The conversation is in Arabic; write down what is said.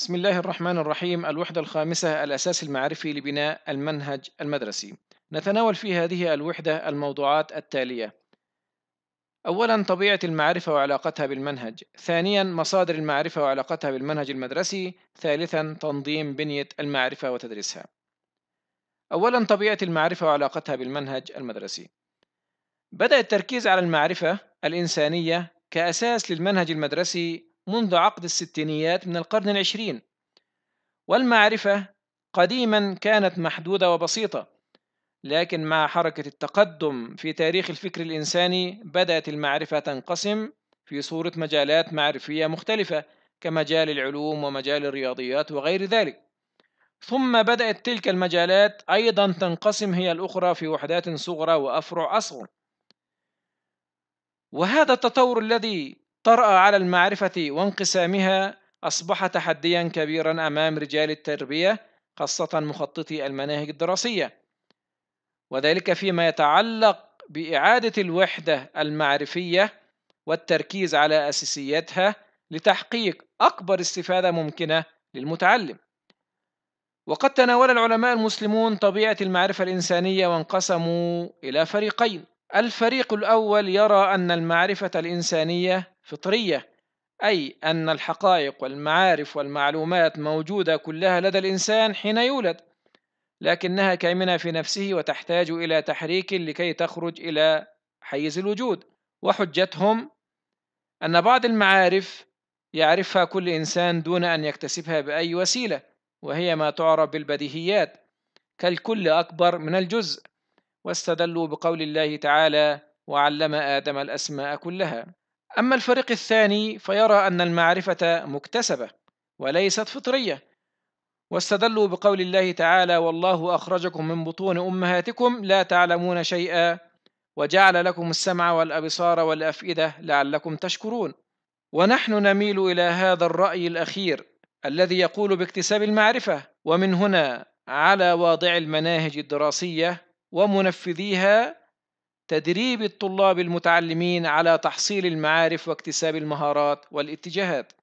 بسم الله الرحمن الرحيم الوحدة الخامسة الأساس المعرفي لبناء المنهج المدرسي نتناول في هذه الوحدة الموضوعات التالية أولا طبيعة المعرفة وعلاقتها بالمنهج ثانيا مصادر المعرفة وعلاقتها بالمنهج المدرسي ثالثا تنظيم بنية المعرفة وتدريسها أولا طبيعة المعرفة وعلاقتها بالمنهج المدرسي بدأ التركيز على المعرفة الإنسانية كأساس للمنهج المدرسي منذ عقد الستينيات من القرن العشرين والمعرفة قديما كانت محدودة وبسيطة لكن مع حركة التقدم في تاريخ الفكر الإنساني بدأت المعرفة تنقسم في صورة مجالات معرفية مختلفة كمجال العلوم ومجال الرياضيات وغير ذلك ثم بدأت تلك المجالات أيضا تنقسم هي الأخرى في وحدات صغرى وأفرع أصغر وهذا التطور الذي طرأ على المعرفة وانقسامها أصبح تحديا كبيرا أمام رجال التربية خاصة مخططي المناهج الدراسية وذلك فيما يتعلق بإعادة الوحدة المعرفية والتركيز على أساسياتها لتحقيق أكبر استفادة ممكنة للمتعلم وقد تناول العلماء المسلمون طبيعة المعرفة الإنسانية وانقسموا إلى فريقين الفريق الأول يرى أن المعرفة الإنسانية فطرية أي أن الحقائق والمعارف والمعلومات موجودة كلها لدى الإنسان حين يولد لكنها كامنة في نفسه وتحتاج إلى تحريك لكي تخرج إلى حيز الوجود وحجتهم أن بعض المعارف يعرفها كل إنسان دون أن يكتسبها بأي وسيلة وهي ما تعرف بالبديهيات كالكل أكبر من الجزء واستدلوا بقول الله تعالى وعلم آدم الأسماء كلها أما الفريق الثاني فيرى أن المعرفة مكتسبة وليست فطرية واستدلوا بقول الله تعالى والله أخرجكم من بطون أمهاتكم لا تعلمون شيئا وجعل لكم السمع والأبصار والأفئدة لعلكم تشكرون ونحن نميل إلى هذا الرأي الأخير الذي يقول باكتساب المعرفة ومن هنا على واضع المناهج الدراسية ومنفذيها تدريب الطلاب المتعلمين على تحصيل المعارف واكتساب المهارات والاتجاهات